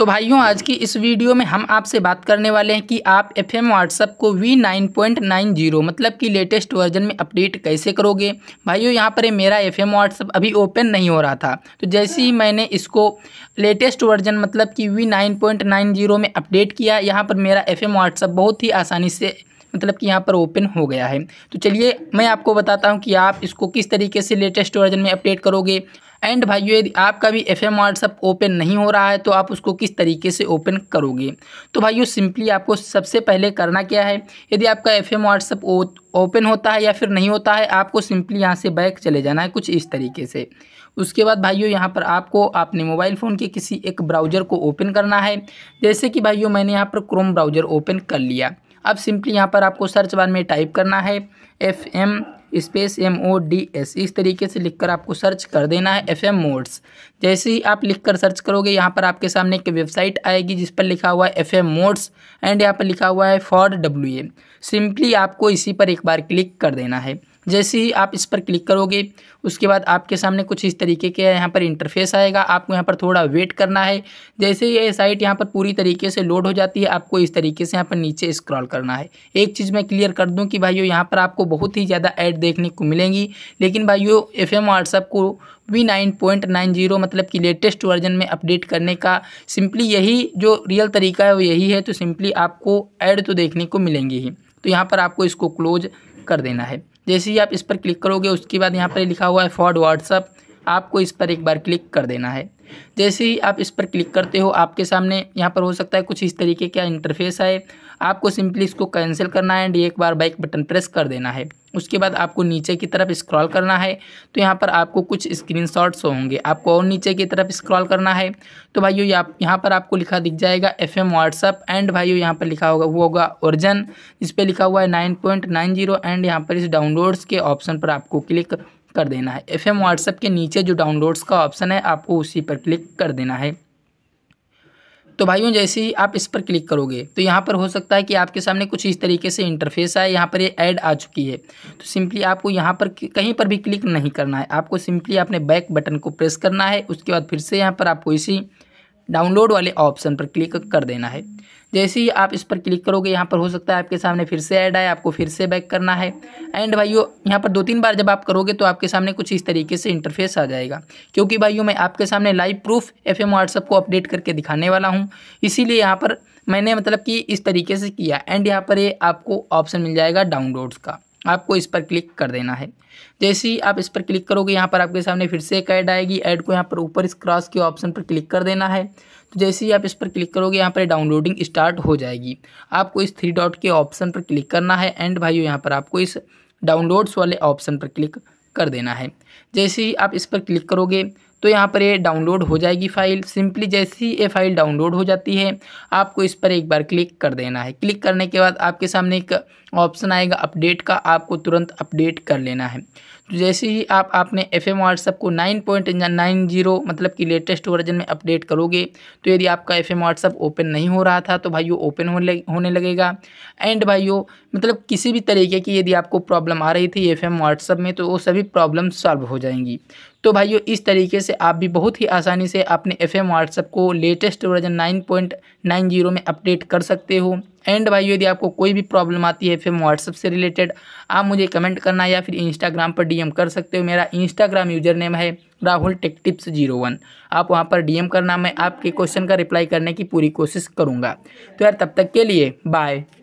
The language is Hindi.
तो भाइयों आज की इस वीडियो में हम आपसे बात करने वाले हैं कि आप एफ एम व्हाट्सअप को V nine point nine zero मतलब कि लेटेस्ट वर्जन में अपडेट कैसे करोगे भाइयों यहाँ पर मेरा एफ एम व्हाट्सअप अभी ओपन नहीं हो रहा था तो जैसे ही मैंने इसको लेटेस्ट वर्जन मतलब कि V nine point nine zero में अपडेट किया यहाँ पर मेरा एफ एम व्हाट्सअप बहुत ही आसानी से मतलब कि यहाँ पर ओपन हो गया है तो चलिए मैं आपको बताता हूँ कि आप इसको किस तरीके से लेटेस्ट वर्जन में अपडेट करोगे एंड भाइयों यदि आपका भी एफ एम व्हाट्सअप ओपन नहीं हो रहा है तो आप उसको किस तरीके से ओपन करोगे तो भाइयों सिंपली आपको सबसे पहले करना क्या है यदि आपका एफ एम व्हाट्सअप ओपन होता है या फिर नहीं होता है आपको सिंपली यहाँ से बैक चले जाना है कुछ इस तरीके से उसके बाद भाइयों यहाँ पर आपको अपने मोबाइल फ़ोन के किसी एक ब्राउज़र को ओपन करना है जैसे कि भाइयों मैंने यहाँ पर क्रोम ब्राउज़र ओपन कर लिया अब सिंपली यहाँ पर आपको सर्च बार में टाइप करना है F M space M O D S इस तरीके से लिखकर आपको सर्च कर देना है एफ एम मोड्स जैसे ही आप लिखकर सर्च करोगे यहाँ पर आपके सामने एक वेबसाइट आएगी जिस पर लिखा हुआ है एफ एम मोड्स एंड यहाँ पर लिखा हुआ है फॉर डब्ल्यू ए सिंपली आपको इसी पर एक बार क्लिक कर देना है जैसे ही आप इस पर क्लिक करोगे उसके बाद आपके सामने कुछ इस तरीके के यहाँ पर इंटरफेस आएगा आपको यहाँ पर थोड़ा वेट करना है जैसे ही ये साइट यहाँ पर पूरी तरीके से लोड हो जाती है आपको इस तरीके से यहाँ पर नीचे स्क्रॉल करना है एक चीज़ मैं क्लियर कर दूँ कि भाइयों यहाँ पर आपको बहुत ही ज़्यादा ऐड देखने को मिलेंगी लेकिन भाइयों एफ एम व्हाट्सअप को V nine point nine zero मतलब कि लेटेस्ट वर्जन में अपडेट करने का सिंपली यही जो रियल तरीका है वो यही है तो सिंपली आपको ऐड तो देखने को मिलेंगे ही तो यहाँ पर आपको इसको क्लोज कर देना है जैसे ही आप इस पर क्लिक करोगे उसके बाद यहाँ पर लिखा हुआ है फॉर्ड व्हाट्सअप आपको इस पर एक बार क्लिक कर देना है जैसे ही आप इस पर क्लिक करते हो आपके सामने यहाँ पर हो सकता है कुछ इस तरीके का इंटरफेस आए आपको सिंपली इसको कैंसिल करना है एंड एक बार बाइक बटन प्रेस कर देना है उसके बाद आपको नीचे की तरफ स्क्रॉल करना है तो यहाँ पर आपको कुछ स्क्रीनशॉट्स होंगे आपको और नीचे की तरफ स्क्रॉल करना है तो भाइयों यहाँ पर आपको लिखा दिख जाएगा एफ एम व्हाट्सअप एंड भाइयों यहाँ पर लिखा होगा वो होगा ओरिजन इस पर लिखा हुआ है nine point nine zero and यहाँ पर इस डाउनलोड्स के ऑप्शन पर आपको क्लिक कर देना है एफ एम व्हाट्सअप के नीचे जो डाउनलोड्स का ऑप्शन है आपको उसी पर क्लिक कर देना है तो भाइयों जैसे ही आप इस पर क्लिक करोगे तो यहाँ पर हो सकता है कि आपके सामने कुछ इस तरीके से इंटरफेस आए यहाँ पर ये ऐड आ चुकी है तो सिंपली आपको यहाँ पर कहीं पर भी क्लिक नहीं करना है आपको सिंपली अपने बैक बटन को प्रेस करना है उसके बाद फिर से यहाँ पर आपको इसी डाउनलोड वाले ऑप्शन पर क्लिक कर देना है जैसे ही आप इस पर क्लिक करोगे यहाँ पर हो सकता है आपके सामने फिर से ऐड आए आपको फिर से बैक करना है एंड भाइयों यहाँ पर दो तीन बार जब आप करोगे तो आपके सामने कुछ इस तरीके से इंटरफेस आ जाएगा क्योंकि भाइयों मैं आपके सामने live proof F M WhatsApp को अपडेट करके दिखाने वाला हूँ इसीलिए यहाँ पर मैंने मतलब कि इस तरीके से किया एंड यहाँ पर ये आपको ऑप्शन मिल जाएगा डाउनलोड्स का आपको इस पर क्लिक कर देना है जैसे ही आप इस पर क्लिक करोगे यहाँ पर आपके सामने फिर से एक ऐड आएगी ऐड को यहाँ पर ऊपर इस क्रॉस के ऑप्शन पर क्लिक कर देना है तो जैसे ही आप इस पर क्लिक करोगे यहाँ पर डाउनलोडिंग स्टार्ट हो जाएगी आपको इस थ्री डॉट के ऑप्शन पर क्लिक करना है एंड भाइयों यहाँ पर आपको इस डाउनलोड्स वाले ऑप्शन पर क्लिक कर देना है जैसे ही आप इस पर क्लिक करोगे तो यहाँ पर ये डाउनलोड हो जाएगी फाइल सिंपली जैसे ही ये फाइल डाउनलोड हो जाती है आपको इस पर एक बार क्लिक कर देना है क्लिक करने के बाद आपके सामने एक ऑप्शन आएगा अपडेट का आपको तुरंत अपडेट कर लेना है जैसे ही आप आपने एफ एम व्हाट्सअप को नाइन पॉइंट नाइन जीरो मतलब कि लेटेस्ट वर्जन में अपडेट करोगे तो यदि आपका एफ एम व्हाट्सअप ओपन नहीं हो रहा था तो भाइयों ओपन होने होने लगेगा एंड भाइयों मतलब किसी भी तरीके की यदि आपको प्रॉब्लम आ रही थी एफ एम व्हाट्सअप में तो वो सभी प्रॉब्लम सॉल्व हो जाएंगी तो भाइयों इस तरीके से आप भी बहुत ही आसानी से अपने एफ एम व्हाट्सअप को latest version nine point nine zero में अपडेट कर सकते हो एंड भाई यदि आपको कोई भी प्रॉब्लम आती है फिर व्हाट्सअप से रिलेटेड आप मुझे कमेंट करना या फिर इंस्टाग्राम पर डीएम कर सकते हो मेरा इंस्टाग्राम यूजर नेम है Rahul tech tips zero one आप वहाँ पर डीएम करना मैं आपके क्वेश्चन का रिप्लाई करने की पूरी कोशिश करूँगा तो यार तब तक के लिए बाय